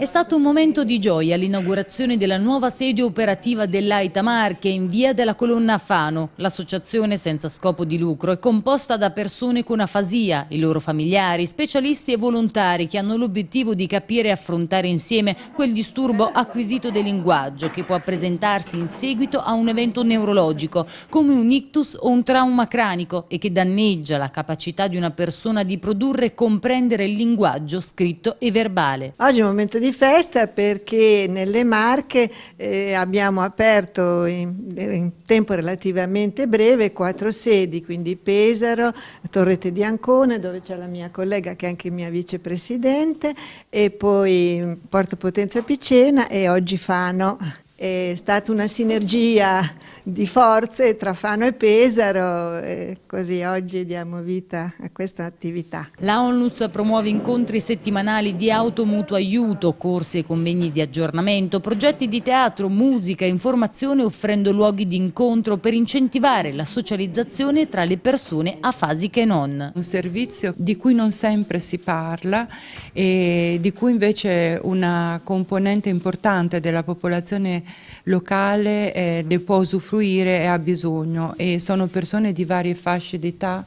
È stato un momento di gioia l'inaugurazione della nuova sede operativa dell'AITA Marche in via della Colonna Fano. L'associazione senza scopo di lucro è composta da persone con afasia, i loro familiari, specialisti e volontari che hanno l'obiettivo di capire e affrontare insieme quel disturbo acquisito del linguaggio che può presentarsi in seguito a un evento neurologico come un ictus o un trauma cranico e che danneggia la capacità di una persona di produrre e comprendere il linguaggio scritto e verbale. Oggi è un momento di di festa perché nelle Marche eh, abbiamo aperto in, in, tempo relativamente breve quattro sedi, quindi Pesaro, Torrete di Ancone dove c'è la mia collega che è anche mia vicepresidente e poi Porto Potenza Picena e oggi Fano è stata una sinergia di forze tra Fano e Pesaro e così oggi diamo vita a questa attività. La ONLUS promuove incontri settimanali di automutuo aiuto, corsi e convegni di aggiornamento, progetti di teatro, musica, e informazione offrendo luoghi di incontro per incentivare la socializzazione tra le persone afasiche e non. Un servizio di cui non sempre si parla e di cui invece una componente importante della popolazione locale eh, ne può usufruire e ha bisogno e sono persone di varie fasce d'età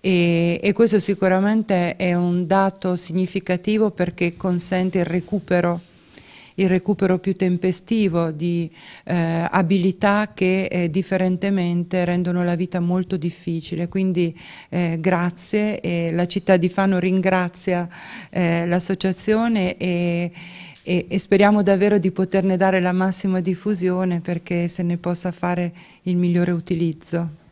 e, e, questo sicuramente è un dato significativo perché consente il recupero il recupero più tempestivo di eh, abilità che eh, differentemente rendono la vita molto difficile. Quindi eh, grazie, la città di Fano ringrazia eh, l'associazione e e, e, speriamo davvero di poterne dare la massima diffusione perché se ne possa fare il migliore utilizzo.